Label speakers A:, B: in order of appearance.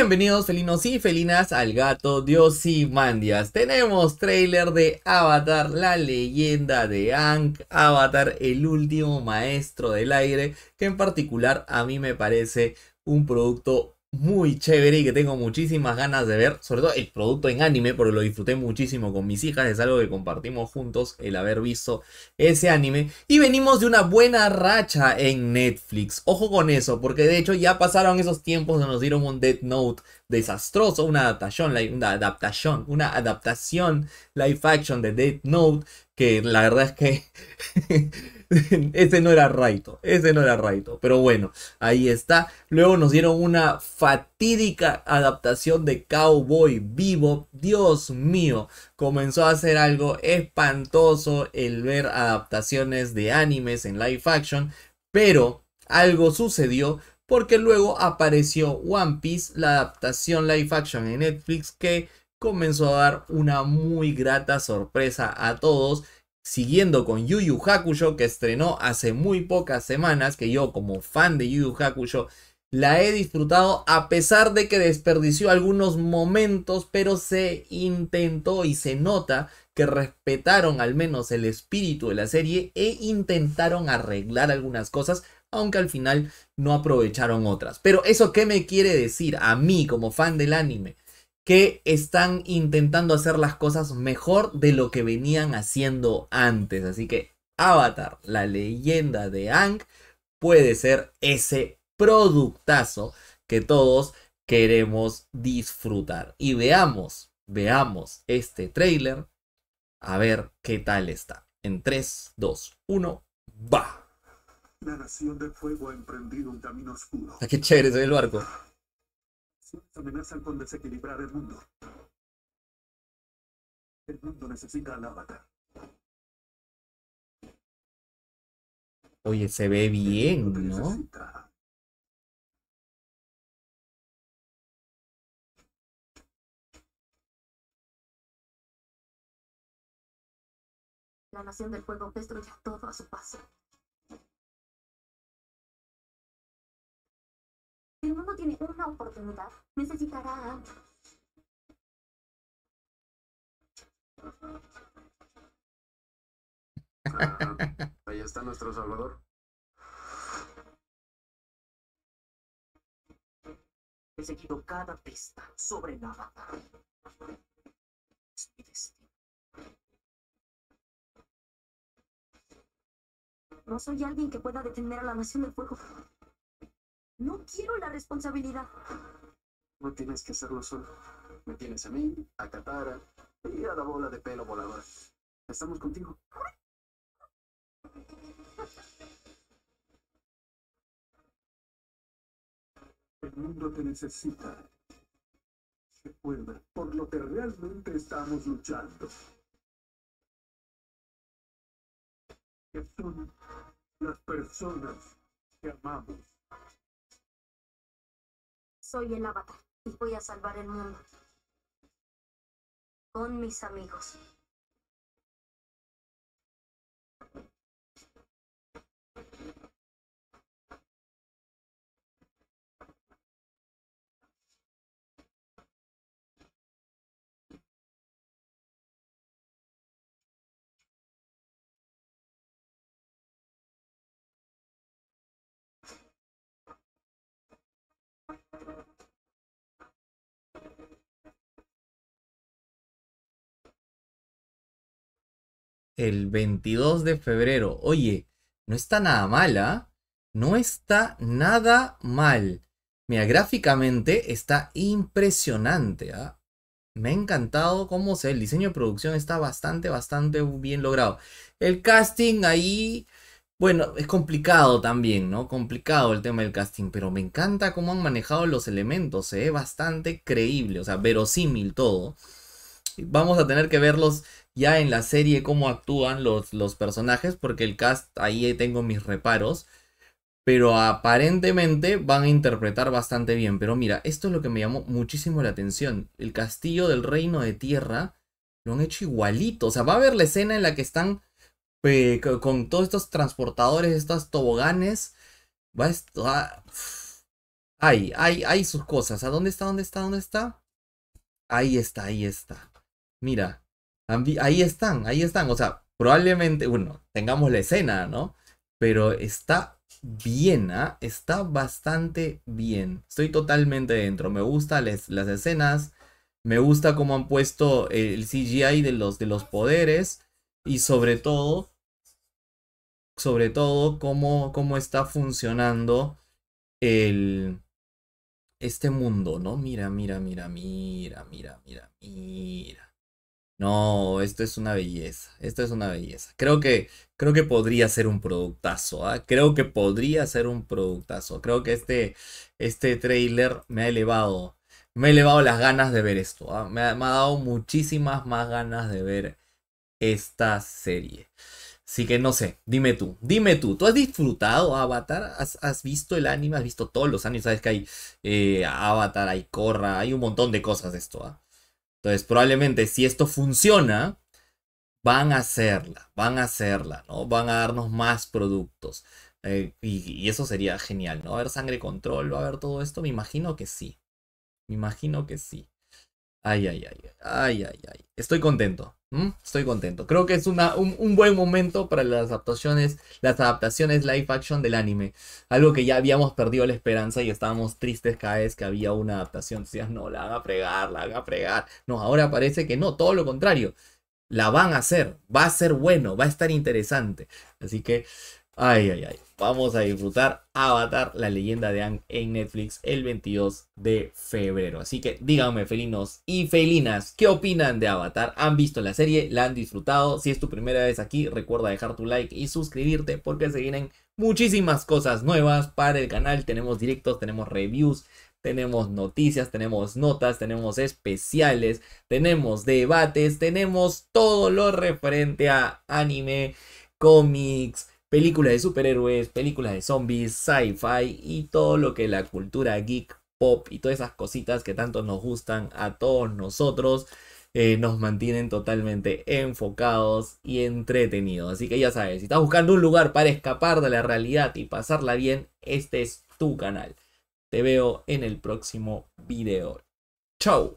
A: Bienvenidos felinos y felinas al gato Dios y Mandias Tenemos trailer de Avatar, la leyenda de Ank, Avatar, el último maestro del aire, que en particular a mí me parece un producto muy chévere y que tengo muchísimas ganas de ver, sobre todo el producto en anime, porque lo disfruté muchísimo con mis hijas, es algo que compartimos juntos el haber visto ese anime. Y venimos de una buena racha en Netflix, ojo con eso, porque de hecho ya pasaron esos tiempos donde nos dieron un Death Note desastroso, una adaptación, una adaptación, una adaptación live action de Death Note que la verdad es que ese no era Raito, ese no era Raito, pero bueno, ahí está. Luego nos dieron una fatídica adaptación de Cowboy Vivo. Dios mío, comenzó a hacer algo espantoso el ver adaptaciones de animes en live action, pero algo sucedió porque luego apareció One Piece, la adaptación live action en Netflix que comenzó a dar una muy grata sorpresa a todos siguiendo con Yu Yu Hakusho que estrenó hace muy pocas semanas, que yo como fan de Yu Yu Hakusho la he disfrutado a pesar de que desperdició algunos momentos, pero se intentó y se nota que respetaron al menos el espíritu de la serie e intentaron arreglar algunas cosas, aunque al final no aprovecharon otras. Pero eso qué me quiere decir a mí como fan del anime, que están intentando hacer las cosas mejor de lo que venían haciendo antes. Así que Avatar, la leyenda de Ang, puede ser ese productazo que todos queremos disfrutar. Y veamos, veamos este trailer a ver qué tal está. En 3, 2, 1, va. La nación del fuego ha emprendido un camino oscuro. Ah, qué chévere, soy el barco amenazan con desequilibrar el mundo. El mundo necesita la avatar. Oye, se ve bien, ¿no? La nación del fuego destruye todo a su paso. el mundo tiene una oportunidad, necesitará ah, ahí está nuestro Salvador. He seguido cada pista sobre la No soy alguien que pueda detener a la nación del fuego. No quiero la responsabilidad. No tienes que hacerlo solo. Me tienes a mí, a Katara y a la bola de pelo voladora. Estamos contigo. El mundo te necesita. Recuerda, por lo que realmente estamos luchando. Que son las personas que amamos. Soy el avatar y voy a salvar el mundo. Con mis amigos. el 22 de febrero. Oye, no está nada mal, ¿ah? No está nada mal. Mira, gráficamente está impresionante, ¿ah? Me ha encantado cómo se el diseño de producción está bastante, bastante bien logrado. El casting ahí, bueno, es complicado también, ¿no? Complicado el tema del casting, pero me encanta cómo han manejado los elementos, se ve bastante creíble, o sea, verosímil todo. Vamos a tener que verlos ya en la serie cómo actúan los, los personajes, porque el cast ahí tengo mis reparos. Pero aparentemente van a interpretar bastante bien. Pero mira, esto es lo que me llamó muchísimo la atención. El castillo del reino de tierra lo han hecho igualito. O sea, va a haber la escena en la que están eh, con todos estos transportadores, estos toboganes. Va a estar... Ahí, hay, hay sus cosas. ¿A dónde está? ¿Dónde está? ¿Dónde está? Ahí está, ahí está. Mira, Ahí están, ahí están. O sea, probablemente, bueno, tengamos la escena, ¿no? Pero está bien, ¿ah? está bastante bien. Estoy totalmente dentro. Me gustan las escenas. Me gusta cómo han puesto el CGI de los, de los poderes. Y sobre todo, sobre todo, cómo, cómo está funcionando el, este mundo, ¿no? Mira, mira, mira, mira, mira, mira, mira. No, esto es una belleza, esto es una belleza. Creo que, creo que podría ser un productazo, ¿ah? creo que podría ser un productazo. Creo que este, este trailer me ha elevado, me ha elevado las ganas de ver esto, ¿ah? me, ha, dado muchísimas más ganas de ver esta serie. Así que no sé, dime tú, dime tú, ¿tú has disfrutado Avatar? ¿Has, visto el anime? ¿Has visto todos los animes? Sabes que hay eh, Avatar, hay Korra, hay un montón de cosas de esto. ¿ah? Entonces, probablemente si esto funciona, van a hacerla, van a hacerla, ¿no? Van a darnos más productos. Eh, y, eso sería genial, ¿no? a haber sangre control? ¿Va a haber todo esto? Me imagino que sí. Me imagino que sí. Ay, ay, ay, ay, ay, ay estoy contento. Estoy contento. Creo que es una, un, buen momento para las adaptaciones, las adaptaciones live action del anime. Algo que ya habíamos perdido la esperanza y estábamos tristes cada vez que había una adaptación. Decías, no, la haga a fregar, la haga fregar. No, ahora parece que no, todo lo contrario. La van a hacer, va a ser bueno, va a estar interesante. Así que Ay, ay, ay. Vamos a disfrutar Avatar, la leyenda de Ang en Netflix el 22 de febrero. Así que díganme, felinos y felinas, ¿qué opinan de Avatar? ¿Han visto la serie? ¿La han disfrutado? Si es tu primera vez aquí, recuerda dejar tu like y suscribirte porque se vienen muchísimas cosas nuevas para el canal. Tenemos directos, tenemos reviews, tenemos noticias, tenemos notas, tenemos especiales, tenemos debates, tenemos todo lo referente a anime, cómics películas de superhéroes, películas de zombies, sci-fi y todo lo que la cultura geek, pop y todas esas cositas que tanto nos gustan a todos nosotros. Eh, nos mantienen totalmente enfocados y entretenidos. Así que ya sabes, si estás buscando un lugar para escapar de la realidad y pasarla bien, este es tu canal. Te veo en el próximo video. Chau.